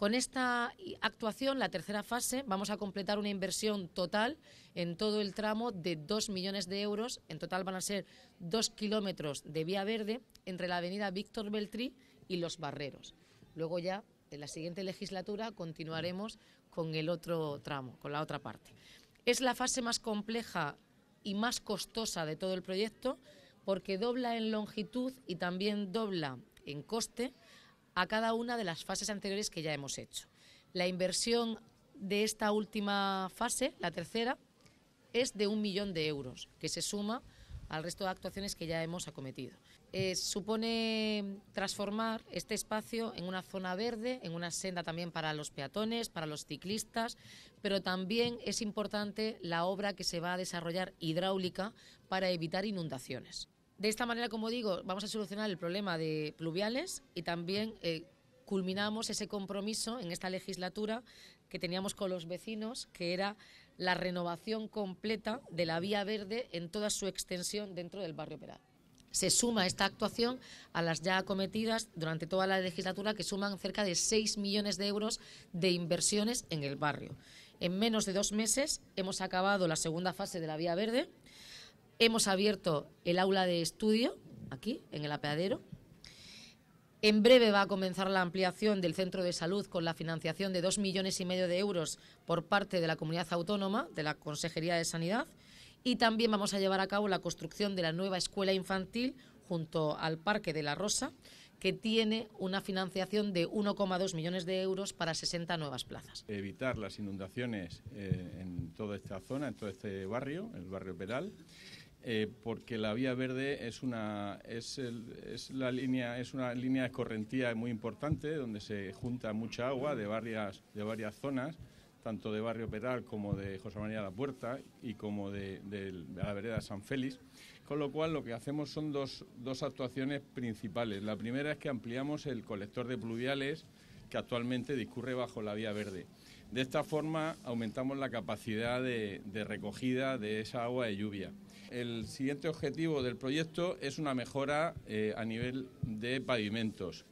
Con esta actuación, la tercera fase, vamos a completar una inversión total en todo el tramo de 2 millones de euros. En total van a ser dos kilómetros de vía verde entre la avenida Víctor Beltrí y Los Barreros. Luego ya, en la siguiente legislatura, continuaremos con el otro tramo, con la otra parte. Es la fase más compleja y más costosa de todo el proyecto porque dobla en longitud y también dobla en coste a cada una de las fases anteriores que ya hemos hecho. La inversión de esta última fase, la tercera, es de un millón de euros, que se suma al resto de actuaciones que ya hemos acometido. Eh, supone transformar este espacio en una zona verde, en una senda también para los peatones, para los ciclistas, pero también es importante la obra que se va a desarrollar hidráulica para evitar inundaciones. De esta manera, como digo, vamos a solucionar el problema de pluviales y también eh, culminamos ese compromiso en esta legislatura que teníamos con los vecinos, que era la renovación completa de la vía verde en toda su extensión dentro del barrio Peral. Se suma esta actuación a las ya acometidas durante toda la legislatura, que suman cerca de 6 millones de euros de inversiones en el barrio. En menos de dos meses hemos acabado la segunda fase de la vía verde Hemos abierto el aula de estudio aquí, en el apeadero. En breve va a comenzar la ampliación del centro de salud con la financiación de dos millones y medio de euros por parte de la comunidad autónoma, de la Consejería de Sanidad. Y también vamos a llevar a cabo la construcción de la nueva escuela infantil junto al Parque de la Rosa, que tiene una financiación de 1,2 millones de euros para 60 nuevas plazas. Evitar las inundaciones eh, en toda esta zona, en todo este barrio, el barrio Peral. Eh, porque la vía verde es una línea es de correntía muy importante donde se junta mucha agua de varias de varias zonas tanto de Barrio Peral como de José María La Puerta y como de, la vereda San Félix. Con lo cual lo que hacemos son dos, actuaciones principales. La primera es que ampliamos el colector de pluviales que actualmente discurre bajo la vía verde. De esta forma aumentamos la capacidad de recogida de esa agua de lluvia. El siguiente objetivo del proyecto es una mejora eh, a nivel de pavimentos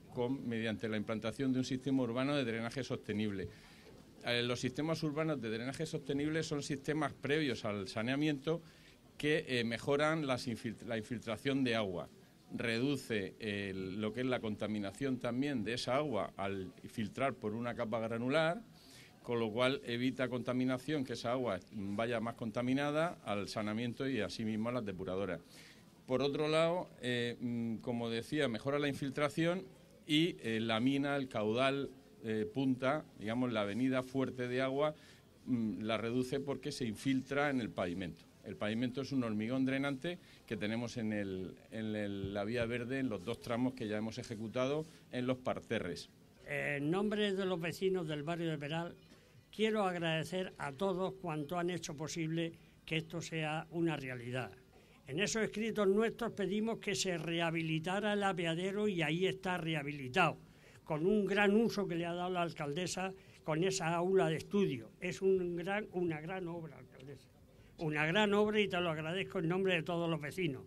mediante la implantación de un sistema urbano de drenaje sostenible. Eh, los sistemas urbanos de drenaje sostenible son sistemas previos al saneamiento que eh, mejoran la infiltración de agua, reduce lo que es la contaminación también de esa agua al filtrar por una capa granular, con lo cual evita contaminación, que esa agua vaya más contaminada al sanamiento y asimismo a las depuradoras. Por otro lado, eh, mm, como decía, mejora la infiltración y eh, la mina, el caudal eh, punta, digamos, la avenida fuerte de agua, mm, la reduce porque se infiltra en el pavimento. El pavimento es un hormigón drenante que tenemos en, el, en la vía verde, en los dos tramos que ya hemos ejecutado, en los parterres. En nombre de los vecinos del barrio de Peral, quiero agradecer a todos cuanto han hecho posible que esto sea una realidad. En esos escritos nuestros pedimos que se rehabilitara el apeadero y ahí está rehabilitado, con un gran uso que le ha dado la alcaldesa con esa aula de estudio. Es un gran, una gran obra, alcaldesa. Una gran obra y te lo agradezco en nombre de todos los vecinos.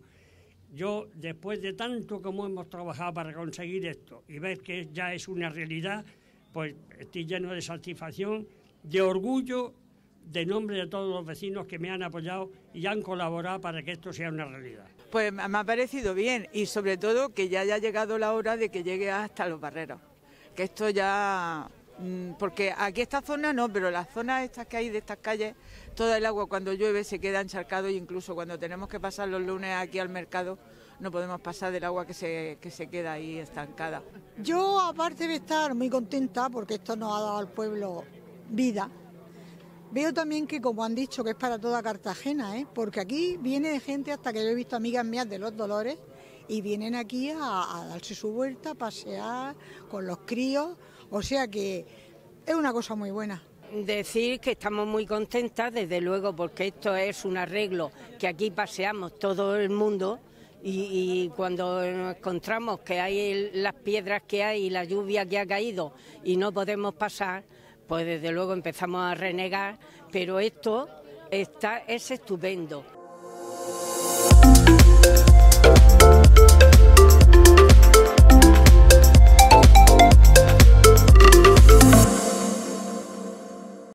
Yo, después de tanto como hemos trabajado para conseguir esto y ver que ya es una realidad, pues estoy lleno de satisfacción de orgullo de nombre de todos los vecinos que me han apoyado y han colaborado para que esto sea una realidad. Pues me ha parecido bien y sobre todo que ya haya llegado la hora de que llegue hasta los barreros, que esto ya... Mm, porque aquí esta zona no, pero las zonas estas que hay de estas calles, toda el agua cuando llueve se queda encharcado e incluso cuando tenemos que pasar los lunes aquí al mercado no podemos pasar del agua que se, que se queda ahí estancada. Yo aparte de estar muy contenta porque esto nos ha dado al pueblo vida. Veo también que, como han dicho, que es para toda Cartagena, ¿eh? porque aquí viene gente, hasta que yo he visto amigas mías de los Dolores, y vienen aquí a, darse su vuelta, a pasear con los críos, o sea que es una cosa muy buena decir que estamos muy contentas, desde luego, porque esto es un arreglo que aquí paseamos todo el mundo y, cuando nos encontramos que hay las piedras que hay y la lluvia que ha caído y no podemos pasar, pues desde luego empezamos a renegar, pero esto está, es estupendo.